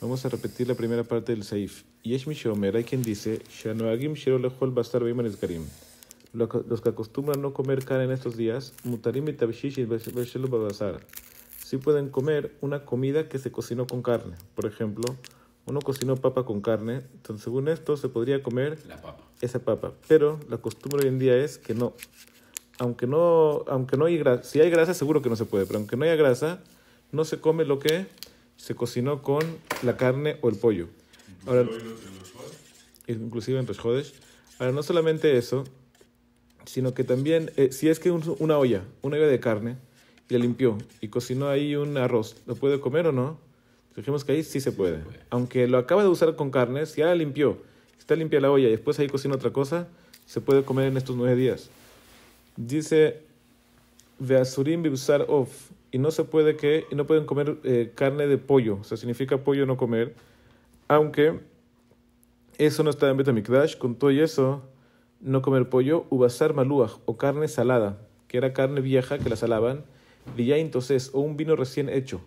Vamos a repetir la primera parte del Saif. Yesh Mishomer, hay quien dice, Los que acostumbran no comer carne en estos días, Mutarim pueden comer una comida que se cocinó con carne. Por ejemplo, uno cocinó papa con carne, entonces según esto se podría comer papa. esa papa. Pero la costumbre hoy en día es que no. Aunque no, aunque no hay grasa, si hay grasa seguro que no se puede, pero aunque no haya grasa, no se come lo que se cocinó con la carne o el pollo. inclusive en Ahora, no solamente eso, sino que también, eh, si es que una olla, una olla de carne, la limpió y cocinó ahí un arroz, ¿lo puede comer o no? Dijimos que ahí sí se puede. Aunque lo acaba de usar con carne, si ya la limpió, está limpia la olla y después ahí cocina otra cosa, se puede comer en estos nueve días. Dice, Veasurim usar of, y no se puede que no pueden comer eh, carne de pollo, o sea, significa pollo no comer, aunque eso no está en Betamikdash, con todo y eso, no comer pollo, ubasar maluaj o carne salada, que era carne vieja que la salaban, ya entonces, o un vino recién hecho,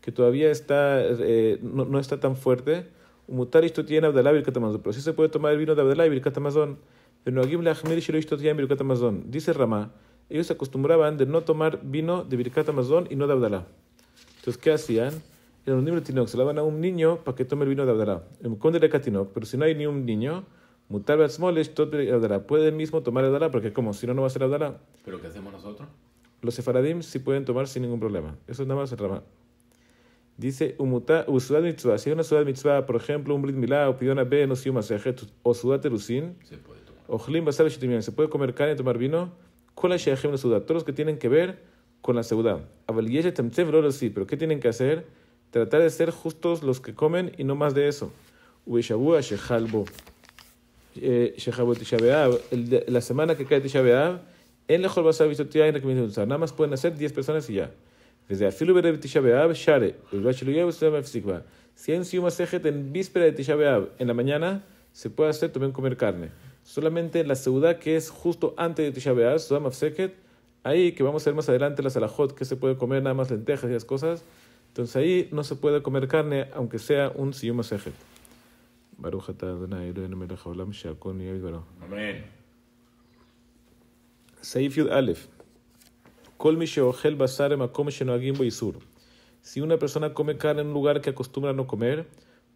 que todavía está, eh, no, está tan fuerte, mutar esto tiene Abdalá Birkatamazón, pero sí se puede tomar el vino de Abdalá Birkatamazón, pero no Dice Ramá, ellos acostumbraban de no tomar vino de Birkat Amazon y no de Abdalá. Entonces, ¿qué hacían? En un de tinoc, se la daban a un niño para que tome el vino de Abdalá. El conde de pero si no hay ni un niño, mutar Puede mismo tomar Abdalá, porque como si no, no va a ser Abdalá. ¿Pero qué hacemos nosotros? Los sefaradim sí pueden tomar sin ningún problema. Eso es nada más el Ramá. Dice, Si hay una ciudad mitzvah, por ejemplo, un brit milá, o pidona o o se puede tomar. se puede comer carne y tomar vino. Todos los que tienen que ver con la seudá. Pero ¿qué tienen que hacer? Tratar de ser justos los que comen y no más de eso. Eh, la semana que cae Tisha B'Av, en la Jolbasa Bisotia en la Nada más pueden hacer 10 personas y ya. Desde Afilu Berev Tisha B'Av, Share, Ulbachiluyev, Sudamafsikba. Si hay un Siuma Sejet en víspera de Tisha B'Av, en la mañana, se puede hacer también comer carne solamente la seudá que es justo antes de Tisha B'Av, ahí que vamos a ver más adelante la salajot, que se puede comer nada más lentejas y esas cosas, entonces ahí no se puede comer carne aunque sea un Siyum Masejet. Baruch Adonai haolam Amén. Em si una persona come carne en un lugar que acostumbra no comer,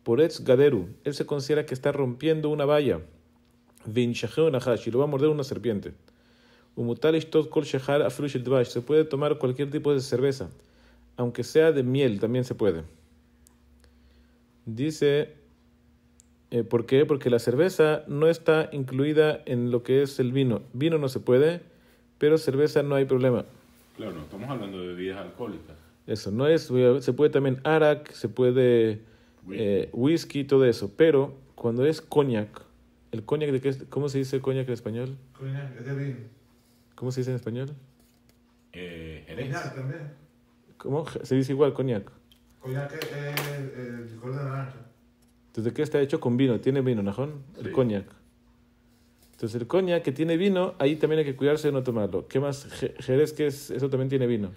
por etz gaderu, él se considera que está rompiendo una valla y lo va a morder una serpiente. Se puede tomar cualquier tipo de cerveza, aunque sea de miel, también se puede. Dice, eh, ¿por qué? Porque la cerveza no está incluida en lo que es el vino. Vino no se puede, pero cerveza no hay problema. Claro, no estamos hablando de bebidas alcohólicas. Eso, no es, se puede también arak, se puede whisky, eh, todo eso, pero cuando es coñac, ¿El coñac ¿Cómo se dice coñac en español? Coñac, es de vino. ¿Cómo se dice en español? Eh, coñac también. ¿Cómo? Se dice igual coñac. Coñac es el licor de naranja. Entonces, ¿qué está hecho con vino? Tiene vino, ¿najón? El coñac. Entonces, el coñac que tiene vino, ahí también hay que cuidarse de no tomarlo. ¿Qué más? Jerez, que es, eso también tiene vino.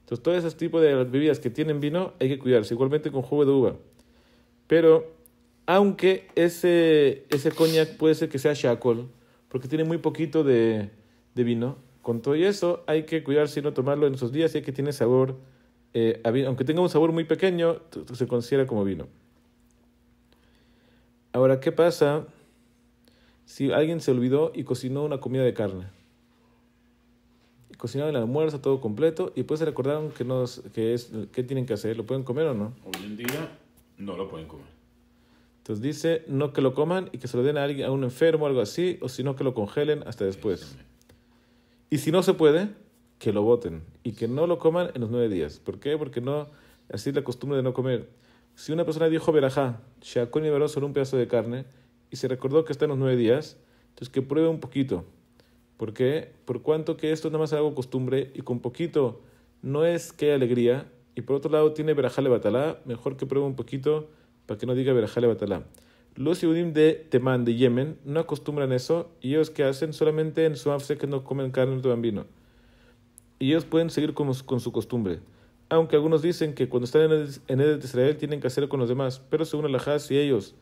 Entonces, todos esos tipos de bebidas que tienen vino, hay que cuidarse. Igualmente con jugo de uva. Pero aunque ese, ese coñac puede ser que sea Shacol, porque tiene muy poquito de, vino. Con todo y eso, hay que cuidar si no tomarlo en esos días, ya que tiene sabor, eh, aunque tenga un sabor muy pequeño, se considera como vino. Ahora, ¿qué pasa si alguien se olvidó y cocinó una comida de carne? Cocinaron el almuerzo todo completo y después pues se recordaron que, no que, es, que tienen que hacer, ¿lo pueden comer o no? Hoy en día no lo pueden comer. Entonces dice, no que lo coman y que se lo den a, alguien, a un enfermo o algo así, o sino que lo congelen hasta después. Y si no se puede, que lo boten y que no lo coman en los nueve días. ¿Por qué? Porque no, así es la costumbre de no comer. Si una persona dijo verajá, shakón y veró solo un pedazo de carne y se recordó que está en los nueve días, entonces que pruebe un poquito. ¿Por qué? Por cuanto que esto nada más es algo costumbre y con poquito no es que haya alegría. Y por otro lado tiene verajá le batalá, mejor que pruebe un poquito para que no diga Berajale Batalá. Los Yehudim de Temán, de Yemen, no acostumbran eso y ellos que hacen solamente en su afse que no comen carne de bambino. Y ellos pueden seguir con, su costumbre. Aunque algunos dicen que cuando están en el, edad de Israel tienen que hacer con los demás, pero según el Hajj, si ellos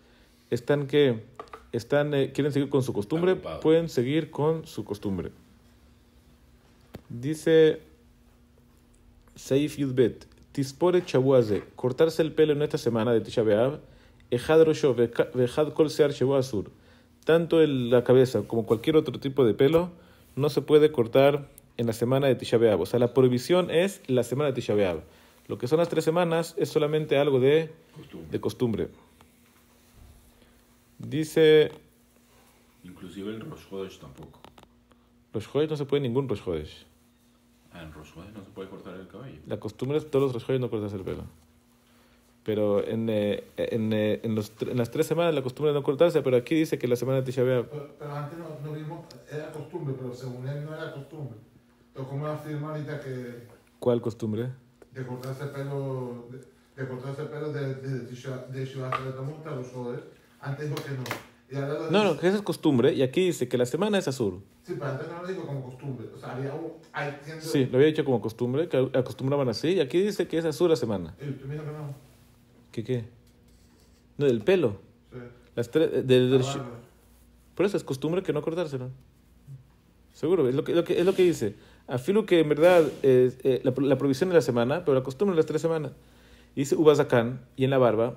están que están, eh, quieren seguir con su costumbre, pueden seguir con su costumbre. Dice Seif Yudbet. Tispore Chabuaze, cortarse el pelo en esta semana de Tisha B'Av, Ejad Rosho, Ejad Sear Tanto la cabeza como cualquier otro tipo de pelo no se puede cortar en la semana de Tisha O sea, la prohibición es la semana de Tisha Lo que son las tres semanas es solamente algo de costumbre. Dice... Inclusive el Rosh tampoco. Rosh Hodesh no se puede ningún Rosh en Rosh no se puede cortar el cabello. La costumbre es todos los Rosh no cortarse el pelo. Pero en, eh, en, eh, en, los, en, las tres semanas la costumbre es no cortarse, pero aquí dice que la semana de Tisha B'Av... Pero, antes no, vimos, era costumbre, pero según él no era costumbre. Entonces ¿cómo afirma ahorita que...? ¿Cuál costumbre? De cortarse el pelo, de, cortarse el pelo de, de, de, de Tisha, de de antes dijo que no. No, no, que eso es costumbre. Y aquí dice que la semana es azul. Sí, no lo como costumbre. había Sí, lo había dicho como costumbre, que acostumbraban así. Y aquí dice que es azul la semana. que no? ¿Qué qué? No, del pelo. Las tres. Eh, del, Por eso es costumbre que no cortárselo. Seguro, es lo que, es lo que dice. Afilo que en verdad eh, la, provisión de la semana, pero la costumbre las tres semanas. Dice Ubazakán y en la barba,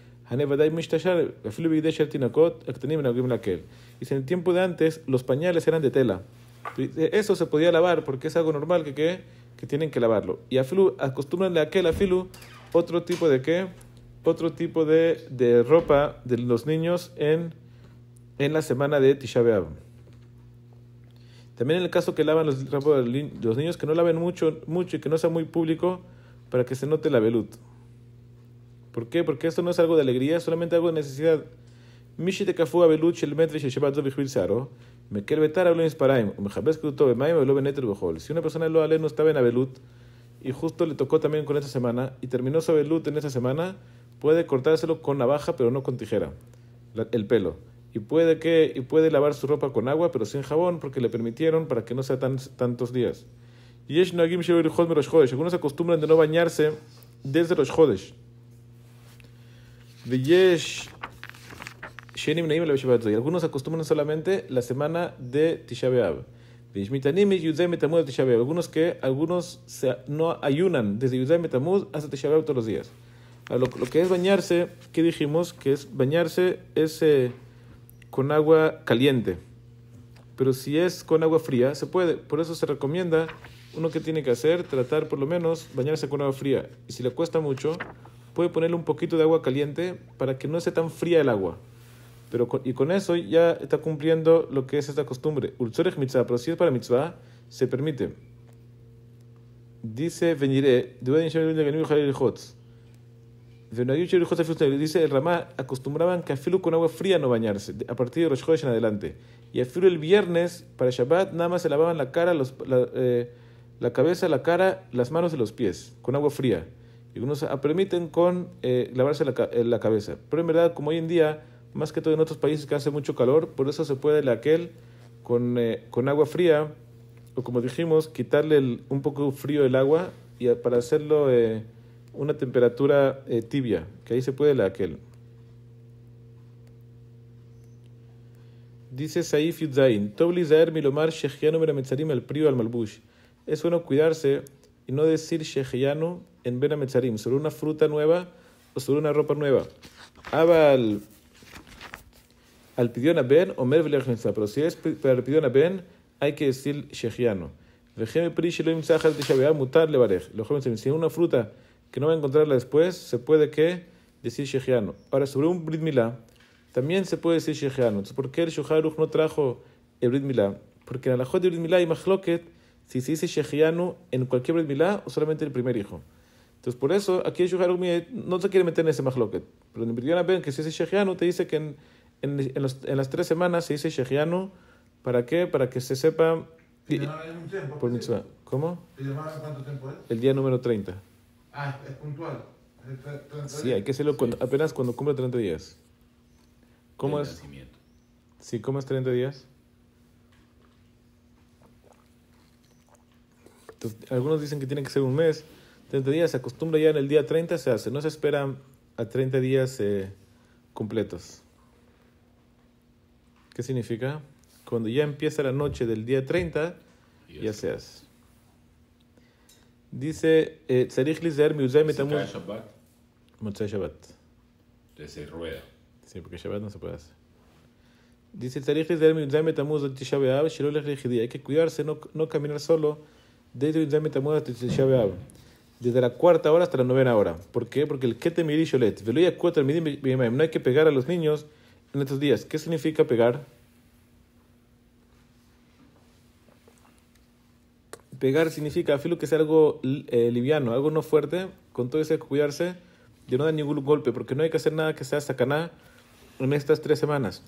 y en el tiempo de antes los pañales eran de tela. Eso se podía lavar porque es algo normal que, que, tienen que lavarlo. Y filu acostumbran a aquel afilu otro tipo de qué, otro tipo de, de, ropa de los niños en, en la semana de Tisha También en el caso que lavan los, los niños, que no laven mucho, mucho y que no sea muy público para que se note la velut. ¿Por qué? Porque esto no es algo de alegría, es solamente algo de necesidad. Si una persona lo ale no estaba en abelut, y justo le tocó también con esta semana, y terminó su abelut en esa semana, puede cortárselo con navaja, pero no con tijera, el pelo. Y puede, que, y puede lavar su ropa con agua, pero sin jabón, porque le permitieron para que no sea tantos días. Y algunos acostumbran de no bañarse desde los jodesh algunos acostumbran solamente la semana de Tisha Algunos que algunos no ayunan desde Yudai Metamud hasta Tisha todos los días. Lo, que es bañarse, que dijimos? Que es bañarse es eh, con agua caliente. Pero si es con agua fría, se puede. Por eso se recomienda uno que tiene que hacer, tratar por lo menos bañarse con agua fría. Y si le cuesta mucho, puede ponerle un poquito de agua caliente para que no sea tan fría el agua. Pero y con eso ya está cumpliendo lo que es esta costumbre. Ulzorech mitzvah, pero si es para mitzvah, se permite. Dice Veniré, dice el Ramá, acostumbraban que Filu con agua fría no bañarse, a partir de Rosh Chodesh en adelante. Y a Filu el viernes, para Shabbat, nada más se lavaban la cara, la, eh, la cabeza, la cara, las manos y los pies, con agua fría. Y nos permiten con eh, lavarse la, eh, la, cabeza. Pero en verdad, como hoy en día, más que todo en otros países que hace mucho calor, por eso se puede la aquel con, eh, con agua fría, o como dijimos, quitarle un poco frío el agua y para hacerlo eh, una temperatura tibia, que ahí se puede la aquel. Dice Saif Yudzain, Tobli Zaer Milomar el Prio al Malbush. Es bueno cuidarse y no decir Shechianu en Ben sobre una fruta nueva o sobre una ropa nueva. Aval al pidión a Ben, Omer pero si es para el pidión Ben, hay que decir shechiano. Shejiano. mutar Los jóvenes dicen, si una fruta que no va a encontrarla después, se puede que decir shechiano. Ahora, sobre un Brit Milá, también se puede decir shechiano. Entonces, ¿por qué el Shoharuch no trajo el Brit Milá? Porque en la Jod de Brit Milá hay Machloket, si se dice shechiano en cualquier Brit Milá o solamente el primer hijo. Entonces, por eso, aquí el no se quiere meter en ese mahloket. Pero en Birgiana ven que si es Shejianu, te dice que en, en, en, las tres semanas se dice Shejianu. ¿Para qué? Para que se sepa. Y, un tiempo, por mitzvah. ¿Cómo? cuánto tiempo es? El día número 30. Ah, es puntual. sí, hay que hacerlo apenas cuando cumple 30 días. ¿Cómo es? Sí, ¿cómo es 30 días? Entonces, algunos dicen que tiene que ser un mes. 30 días, se acostumbra ya en el día 30, se hace. No se espera a 30 días eh, completos. ¿Qué significa? Cuando ya empieza la noche del día 30, ya se hace. Dice, eh, Tzarich Lizer Miuzem Shabbat? Motzai Shabbat. Desde rueda. Sí, porque Shabbat no se puede hacer. Dice, Tzarich Lizer Miuzem Etamuz al Tisha B'Av, Hay que cuidarse, no, no caminar solo desde Miuzem Etamuz al desde la cuarta hora hasta la novena hora. ¿Por qué? Porque el kete mirisholet, veloya no hay que pegar a los niños en estos días. ¿Qué significa pegar? Pegar significa, filo que sea algo eh, liviano, algo no fuerte, con todo ese cuidarse de no dar ningún golpe, porque no hay que hacer nada que sea sacaná en estas tres semanas.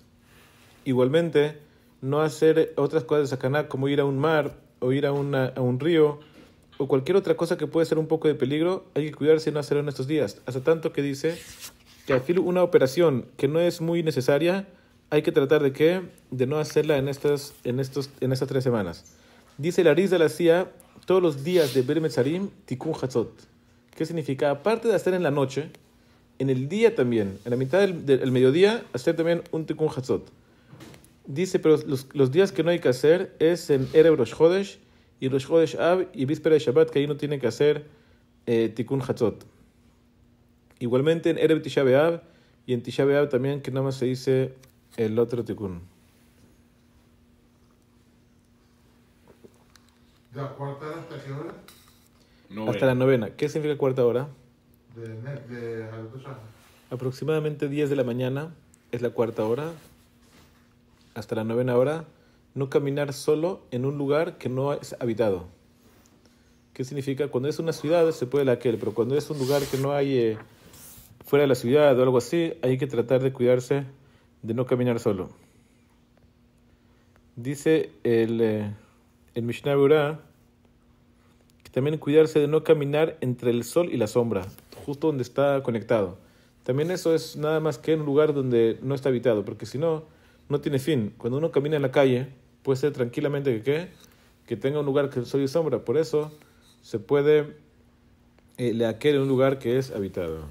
Igualmente, no hacer otras cosas de sacaná como ir a un mar o ir a, una, a un río o cualquier otra cosa que puede ser un poco de peligro, hay que cuidarse y no hacerlo en estos días. Hasta tanto que dice que al una operación que no es muy necesaria, hay que tratar de que de no hacerla en estas, en estos, en estas tres semanas. Dice la de la CIA todos los días de Sarim, Tikkun Hatzot. ¿Qué significa? Aparte de hacer en la noche, en el día también, en la mitad del, mediodía, hacer también un Tikkun Hatzot. Dice, pero los, días que no hay que hacer es en Erev Hodesh, y Rosh Chodesh Ab y víspera de Shabbat, que ahí no tiene que hacer eh, Tikkun Hatzot. Igualmente en Ereb Tisha B'Av y en Tisha B'Av también, que nada más se dice el otro Tikkun. ¿La cuarta hora hasta qué hora? Hasta la novena. ¿Qué significa cuarta hora? De, de, Aproximadamente 10 de la mañana es la cuarta hora. Hasta la novena hora no caminar solo en un lugar que no es habitado. ¿Qué significa? Cuando es una ciudad se puede la aquel, pero cuando es un lugar que no hay eh, fuera de la ciudad o algo así, hay que tratar de cuidarse de no caminar solo. Dice el, eh, el Mishnah Burah que también cuidarse de no caminar entre el sol y la sombra, justo donde está conectado. También eso es nada más que un lugar donde no está habitado, porque si no, no tiene fin. Cuando uno camina en la calle, puede ser tranquilamente que ¿qué? que tenga un lugar que soy y sombra. Por eso se puede eh, le aquel un lugar que es habitado.